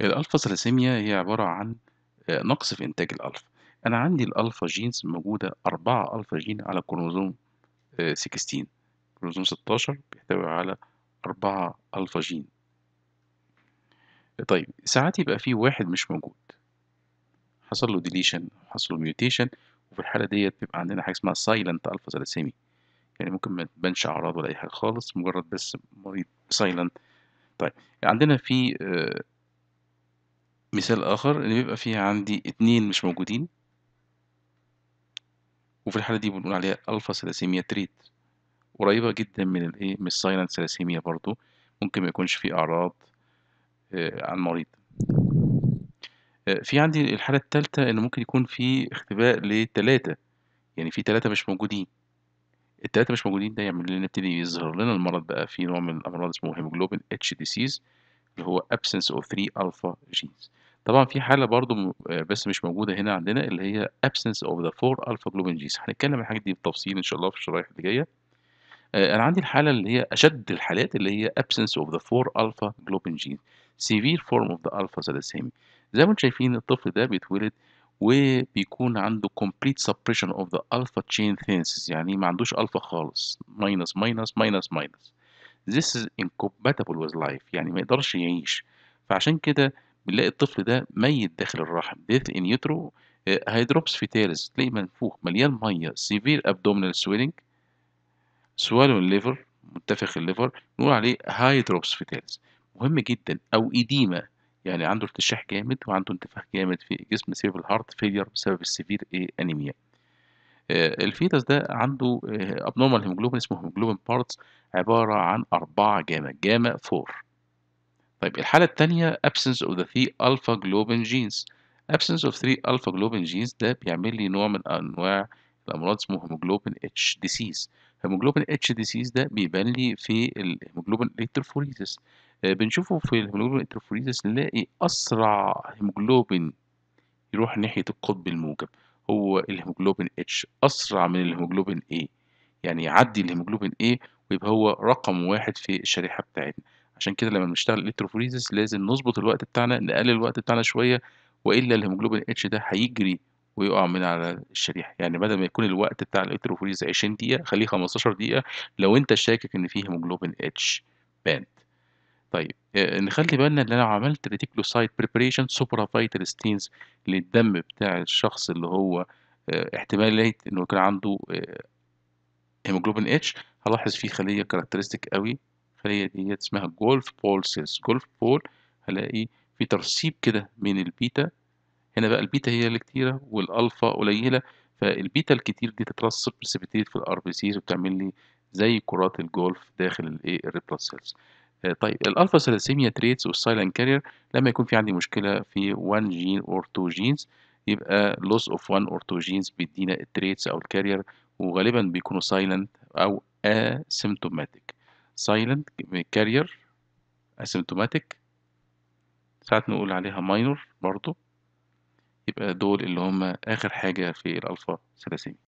الألفا ثلاسيميا هي عبارة عن آه، نقص في إنتاج الألفا أنا عندي الألفا جينز موجودة أربعة ألفا جين على كروموزوم 16 آه، كروموزوم 16 بيحتوي على أربعة ألفا جين طيب ساعات يبقى في واحد مش موجود حصل له ديليشن حصل له ميوتيشن وفي الحالة ديت بيبقى عندنا حاجة اسمها سايلنت ألفا ثلاسيميا يعني ممكن ما تبانش أعراض ولا أي حاجة خالص مجرد بس مريض سايلنت طيب عندنا في آه، مثال آخر إن بيبقى فيه عندي اتنين مش موجودين وفي الحالة دي بنقول عليها ألفا ثلاسيميا تريت قريبة جدا من الإيه من السايلنت ثلاسيميا برضو ممكن ما يكونش فيه أعراض آه عن مريض آه، في عندي الحالة التالتة إن ممكن يكون في اختباء لتلاتة يعني في تلاتة مش موجودين التلاتة مش موجودين ده يعمل لنا نبتدي يظهر لنا المرض بقى في نوع من الأمراض اسمه هيموجلوبين اتش ديسيز اللي هو absence of 3 alpha genes طبعا في حالة برضو آه، بس مش موجودة هنا عندنا اللي هي absence of the four alpha globin Gs هنتكلم عن الحاجات دي بالتفصيل إن شاء الله في الشرايح اللي جاية آه، أنا عندي الحالة اللي هي أشد الحالات اللي هي absence of the four alpha globin Gs severe form of the alpha thalassemia زي ما انتم شايفين الطفل ده بيتولد وبيكون عنده complete suppression of the alpha chain synthesis يعني ما عندوش alpha خالص minus minus minus minus this is incompatible with life يعني ما يقدرش يعيش فعشان كده بنلاقي الطفل ده ميت داخل الرحم ديث ان يوترو هيدروبس فيتالز تلاقي منفوخ مليان ميه سيفير ابدومينال سويلنج سوالون الليفر منتفخ الليفر نقول عليه هايدروبس فيتالز مهم جدا او ايديما يعني عنده ارتشاح جامد وعنده انتفاخ جامد في جسم سيف هارت فيلير بسبب السيفير ايه انيميا آه، الفيتس ده عنده ابنورمال آه، هيموجلوبين اسمه هيموجلوبين بارتس عباره عن اربعه جاما جاما 4 طيب الحالة التانية absence of the three alpha globin genes absence of three alpha globin genes ده بيعمل لي نوع من أنواع الأمراض اسمه hemoglobin H disease hemoglobin H disease ده بيبان لي في الهيموجلوبين electrophoresis آه، بنشوفه في الهيموجلوبين electrophoresis نلاقي أسرع هيموجلوبين يروح ناحية القطب الموجب هو الهيموجلوبين H أسرع من الهيموجلوبين A يعني يعدي الهيموجلوبين A ويبقى هو رقم واحد في الشريحة بتاعتنا عشان كده لما بنشتغل الكتروفوريزس لازم نظبط الوقت بتاعنا نقلل الوقت بتاعنا شويه والا الهيموجلوبين اتش ده هيجري ويقع من على الشريحه يعني بدل ما يكون الوقت بتاع الالكتروفوريز 20 دقيقه خليه 15 دقيقه لو انت شاكك ان فيه هيموجلوبين اتش باند طيب آه، نخلي بالنا ان انا عملت ريتيكلوسايد بريبريشن سوبر فايتال ستينز للدم بتاع الشخص اللي هو آه، احتماليه انه يكون عنده آه، هيموجلوبين اتش هلاحظ فيه خليه كاركترستيك قوي الخلية دي اسمها جولف بول سيلز جولف بول هلاقي في ترسيب كده من البيتا هنا بقى البيتا هي اللي كتيرة والألفا قليلة فالبيتا الكتير دي تترسب بريسيبيتيت في الار بي سيز وبتعمل لي زي كرات الجولف داخل الايه الريبلاس سيلز آه، طيب الالفا سلاسيميا تريتس والسايلنت كارير لما يكون في عندي مشكله في 1 جين اور 2 جينز يبقى لوس اوف 1 اور 2 جينز بيدينا التريتس او الكارير وغالبا بيكونوا سايلنت او اسيمتوماتيك silent carrier asymptomatic ساعات نقول عليها minor برضو يبقى دول اللي هم آخر حاجة في الألفا ثلاسيميا